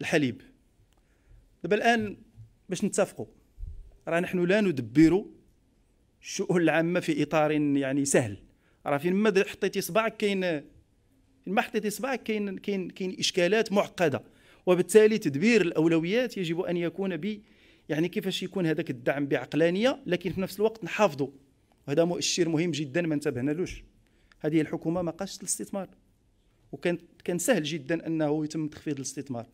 الحليب دابا الان باش نتفقوا راه نحن لا ندبر الشؤون العامه في اطار يعني سهل راه فين ما حطيتي صباعك كاين ما حطيتي صباعك كاين كاين كاين اشكالات معقده وبالتالي تدبير الاولويات يجب ان يكون ب يعني كيفاش يكون هذاك الدعم بعقلانيه لكن في نفس الوقت نحافظوا وهذا مؤشر مهم جدا ما انتبهنالوش هذه الحكومه ما قاش الاستثمار وكان كان سهل جدا انه يتم تخفيض الاستثمار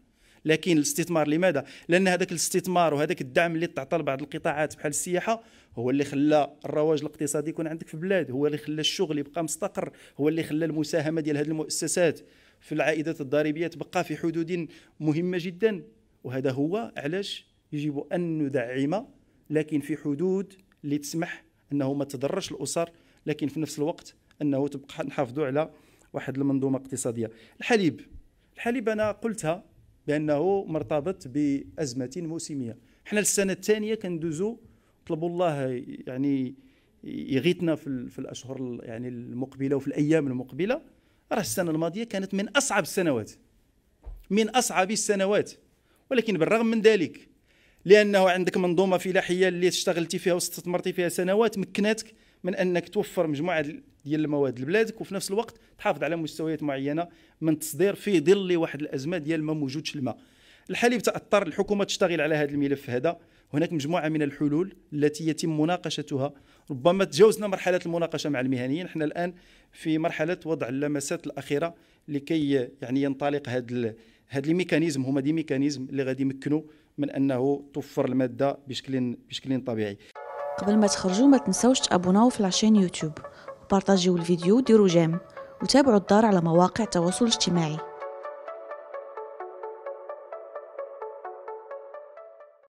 لكن الاستثمار لماذا لان هذاك الاستثمار وهذاك الدعم اللي تعطى لبعض القطاعات بحال السياحه هو اللي خلى الرواج الاقتصادي يكون عندك في البلاد هو اللي خلى الشغل يبقى مستقر هو اللي خلى المساهمه ديال هذه المؤسسات في العائدات الضريبيه تبقى في حدود مهمه جدا وهذا هو علاش يجب ان ندعم لكن في حدود اللي تسمح انه ما تضرش الاسر لكن في نفس الوقت انه تبقى نحافظوا على واحد المنظومه اقتصاديه الحليب الحليب انا قلتها بانه مرتبط بازمه موسميه حنا السنه الثانيه كندوزو نطلبوا الله يعني يغيثنا في, في الاشهر يعني المقبله وفي الايام المقبله راه السنه الماضيه كانت من اصعب السنوات من اصعب السنوات ولكن بالرغم من ذلك لانه عندك منظومه فلاحيه اللي اشتغلتي فيها واستثمرتي فيها سنوات مكنتك من انك توفر مجموعه ديال المواد لبلادك وفي نفس الوقت تحافظ على مستويات معينه من التصدير في ظل واحد الازمه ديال ما موجودش الماء الحليب تاثر الحكومه تشتغل على هذا الملف هذا هناك مجموعه من الحلول التي يتم مناقشتها ربما تجاوزنا مرحله المناقشه مع المهنيين احنا الان في مرحله وضع اللمسات الاخيره لكي يعني ينطلق هذا هذا الميكانيزم هما دي ميكانيزم اللي غادي يمكنوا من انه توفر الماده بشكل بشكل طبيعي قبل ما تخرجوا ما تنساوش تابوناو في لاشين يوتيوب بارطاجيو الفيديو ديروا جيم وتابعوا الدار على مواقع التواصل الاجتماعي